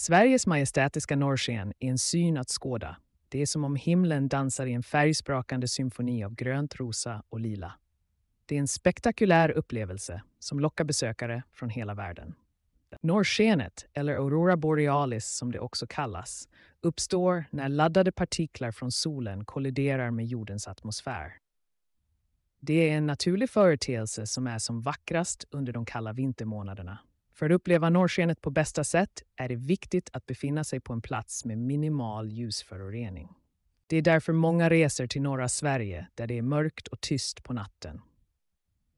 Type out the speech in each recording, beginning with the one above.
Sveriges majestätiska norrsken är en syn att skåda. Det är som om himlen dansar i en färgsprakande symfoni av grönt, rosa och lila. Det är en spektakulär upplevelse som lockar besökare från hela världen. Norrskenet, eller Aurora borealis som det också kallas, uppstår när laddade partiklar från solen kolliderar med jordens atmosfär. Det är en naturlig företeelse som är som vackrast under de kalla vintermånaderna för att uppleva norrskenet på bästa sätt är det viktigt att befinna sig på en plats med minimal ljusförorening. Det är därför många reser till norra Sverige där det är mörkt och tyst på natten.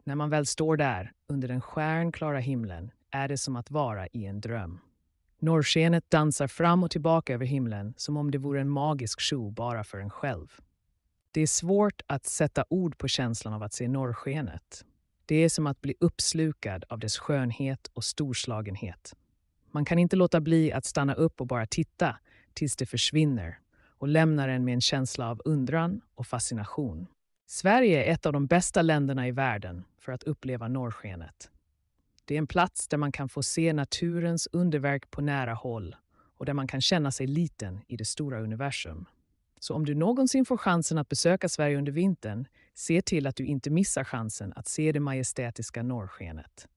När man väl står där, under den stjärnklara himlen, är det som att vara i en dröm. Norrskenet dansar fram och tillbaka över himlen som om det vore en magisk show bara för en själv. Det är svårt att sätta ord på känslan av att se norrskenet, det är som att bli uppslukad av dess skönhet och storslagenhet. Man kan inte låta bli att stanna upp och bara titta tills det försvinner och lämnar en med en känsla av undran och fascination. Sverige är ett av de bästa länderna i världen för att uppleva norrskenet. Det är en plats där man kan få se naturens underverk på nära håll och där man kan känna sig liten i det stora universum. Så om du någonsin får chansen att besöka Sverige under vintern Se till att du inte missar chansen att se det majestätiska norrskenet.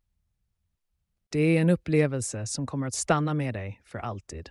Det är en upplevelse som kommer att stanna med dig för alltid.